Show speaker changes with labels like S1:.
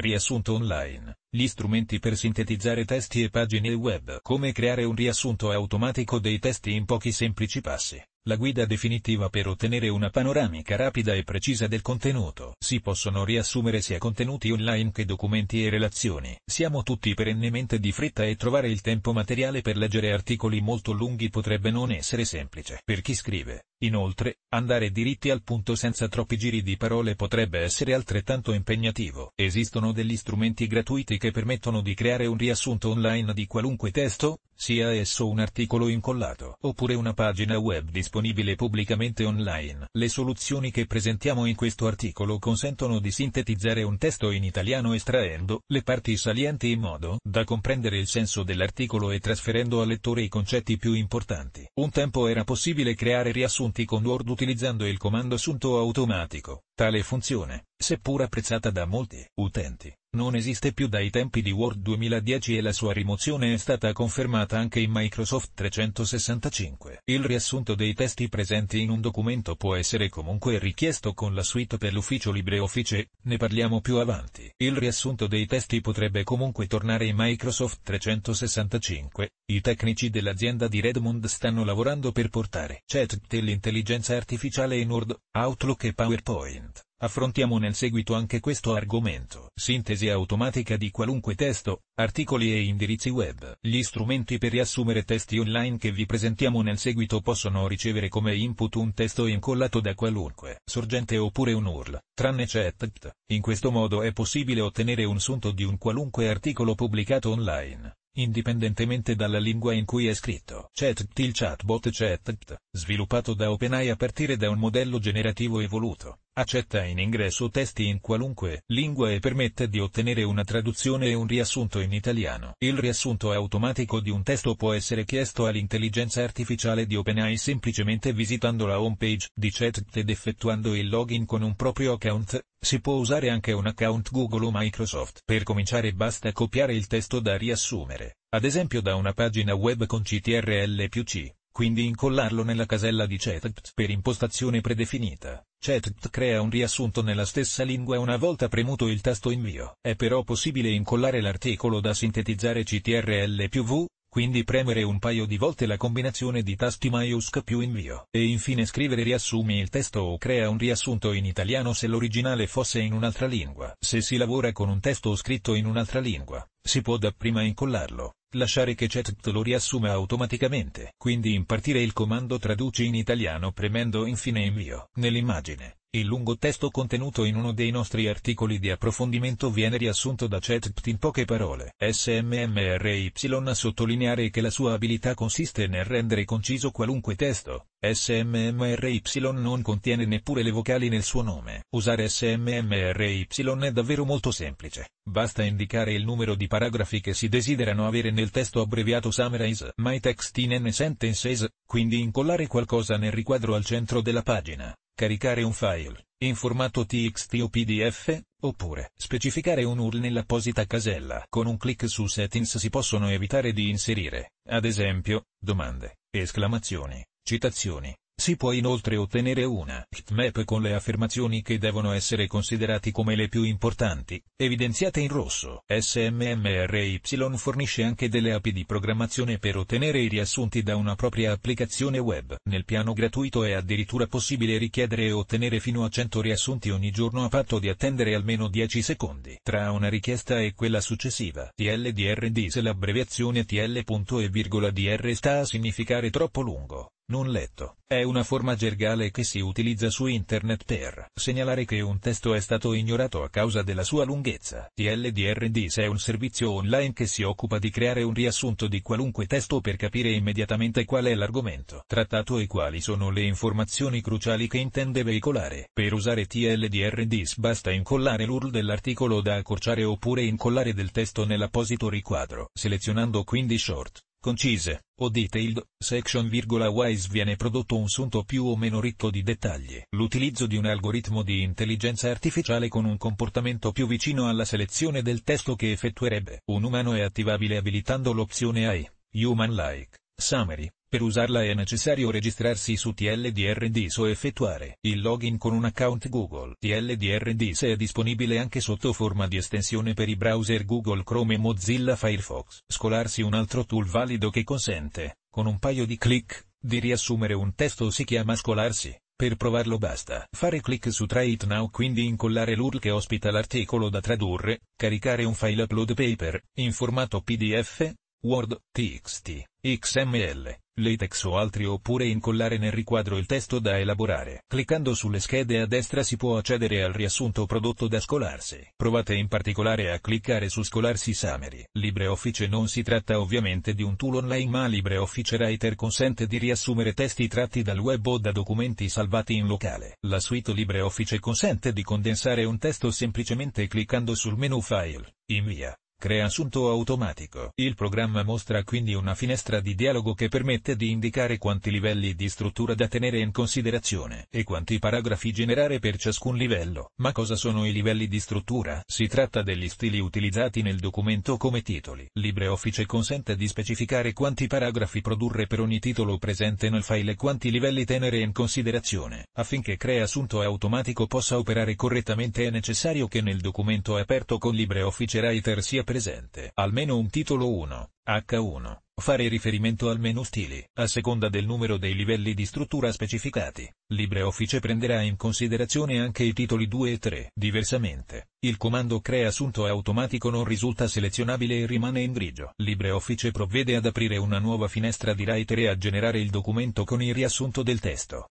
S1: Riassunto online. Gli strumenti per sintetizzare testi e pagine web. Come creare un riassunto automatico dei testi in pochi semplici passi. La guida definitiva per ottenere una panoramica rapida e precisa del contenuto. Si possono riassumere sia contenuti online che documenti e relazioni. Siamo tutti perennemente di fretta e trovare il tempo materiale per leggere articoli molto lunghi potrebbe non essere semplice. Per chi scrive, inoltre, andare diritti al punto senza troppi giri di parole potrebbe essere altrettanto impegnativo. Esistono degli strumenti gratuiti che permettono di creare un riassunto online di qualunque testo? sia esso un articolo incollato oppure una pagina web disponibile pubblicamente online. Le soluzioni che presentiamo in questo articolo consentono di sintetizzare un testo in italiano estraendo le parti salienti in modo da comprendere il senso dell'articolo e trasferendo al lettore i concetti più importanti. Un tempo era possibile creare riassunti con Word utilizzando il comando assunto automatico. Tale funzione, seppur apprezzata da molti utenti, non esiste più dai tempi di Word 2010 e la sua rimozione è stata confermata anche in Microsoft 365. Il riassunto dei testi presenti in un documento può essere comunque richiesto con la suite per l'ufficio LibreOffice, ne parliamo più avanti. Il riassunto dei testi potrebbe comunque tornare in Microsoft 365, i tecnici dell'azienda di Redmond stanno lavorando per portare chat dell'intelligenza artificiale in Word, Outlook e PowerPoint. Affrontiamo nel seguito anche questo argomento. Sintesi automatica di qualunque testo, articoli e indirizzi web. Gli strumenti per riassumere testi online che vi presentiamo nel seguito possono ricevere come input un testo incollato da qualunque sorgente oppure un URL, tranne chat. In questo modo è possibile ottenere un sunto di un qualunque articolo pubblicato online indipendentemente dalla lingua in cui è scritto. ChatGPT Il chatbot ChatGPT, sviluppato da OpenAI a partire da un modello generativo evoluto, accetta in ingresso testi in qualunque lingua e permette di ottenere una traduzione e un riassunto in italiano. Il riassunto automatico di un testo può essere chiesto all'intelligenza artificiale di OpenAI semplicemente visitando la homepage di chat ed effettuando il login con un proprio account. Si può usare anche un account Google o Microsoft. Per cominciare basta copiare il testo da riassumere, ad esempio da una pagina web con CTRL più C quindi incollarlo nella casella di ChatGPT per impostazione predefinita. ChatGPT crea un riassunto nella stessa lingua una volta premuto il tasto invio. È però possibile incollare l'articolo da sintetizzare CTRL più V, quindi premere un paio di volte la combinazione di tasti maiusc più invio. E infine scrivere riassumi il testo o crea un riassunto in italiano se l'originale fosse in un'altra lingua. Se si lavora con un testo scritto in un'altra lingua, si può dapprima incollarlo lasciare che ChatGPT lo riassuma automaticamente. Quindi impartire il comando traduci in italiano premendo infine invio. Nell'immagine il lungo testo contenuto in uno dei nostri articoli di approfondimento viene riassunto da ChatGPT in poche parole. SMMRY a sottolineare che la sua abilità consiste nel rendere conciso qualunque testo. SMMRY non contiene neppure le vocali nel suo nome. Usare SMMRY è davvero molto semplice. Basta indicare il numero di paragrafi che si desiderano avere nel testo abbreviato Summarize My Text in N Sentences, quindi incollare qualcosa nel riquadro al centro della pagina caricare un file, in formato txt o pdf, oppure specificare un URL nell'apposita casella. Con un clic su Settings si possono evitare di inserire, ad esempio, domande, esclamazioni, citazioni, si può inoltre ottenere una heatmap con le affermazioni che devono essere considerati come le più importanti, evidenziate in rosso. SMMRY fornisce anche delle api di programmazione per ottenere i riassunti da una propria applicazione web. Nel piano gratuito è addirittura possibile richiedere e ottenere fino a 100 riassunti ogni giorno a patto di attendere almeno 10 secondi tra una richiesta e quella successiva. TLDRD se l'abbreviazione TL.e.dr sta a significare troppo lungo non letto. È una forma gergale che si utilizza su internet per segnalare che un testo è stato ignorato a causa della sua lunghezza. TLDRDIS è un servizio online che si occupa di creare un riassunto di qualunque testo per capire immediatamente qual è l'argomento trattato e quali sono le informazioni cruciali che intende veicolare. Per usare TLDRDIS basta incollare l'URL dell'articolo da accorciare oppure incollare del testo nell'apposito riquadro, selezionando quindi short concise, o detailed, section virgola wise viene prodotto un sunto più o meno ricco di dettagli. L'utilizzo di un algoritmo di intelligenza artificiale con un comportamento più vicino alla selezione del testo che effettuerebbe un umano è attivabile abilitando l'opzione AI, Human Like, Summary, per usarla è necessario registrarsi su TLDRDIS o effettuare il login con un account Google. TLDRDIS è disponibile anche sotto forma di estensione per i browser Google Chrome e Mozilla Firefox. Scolarsi un altro tool valido che consente, con un paio di clic, di riassumere un testo si chiama scolarsi. Per provarlo basta fare clic su Try It Now quindi incollare l'URL che ospita l'articolo da tradurre, caricare un file upload paper, in formato PDF, Word, TXT, XML, latex o altri oppure incollare nel riquadro il testo da elaborare. Cliccando sulle schede a destra si può accedere al riassunto prodotto da scolarsi. Provate in particolare a cliccare su Scolarsi Summary. LibreOffice non si tratta ovviamente di un tool online ma LibreOffice Writer consente di riassumere testi tratti dal web o da documenti salvati in locale. La suite LibreOffice consente di condensare un testo semplicemente cliccando sul menu File, Invia crea assunto automatico. Il programma mostra quindi una finestra di dialogo che permette di indicare quanti livelli di struttura da tenere in considerazione e quanti paragrafi generare per ciascun livello. Ma cosa sono i livelli di struttura? Si tratta degli stili utilizzati nel documento come titoli. LibreOffice consente di specificare quanti paragrafi produrre per ogni titolo presente nel file e quanti livelli tenere in considerazione. Affinché crea assunto automatico possa operare correttamente è necessario che nel documento aperto con LibreOffice Writer sia presente almeno un titolo 1, H1, fare riferimento al menu stili, a seconda del numero dei livelli di struttura specificati. LibreOffice prenderà in considerazione anche i titoli 2 e 3. Diversamente, il comando crea assunto automatico non risulta selezionabile e rimane in grigio. LibreOffice provvede ad aprire una nuova finestra di Writer e a generare il documento con il riassunto del testo.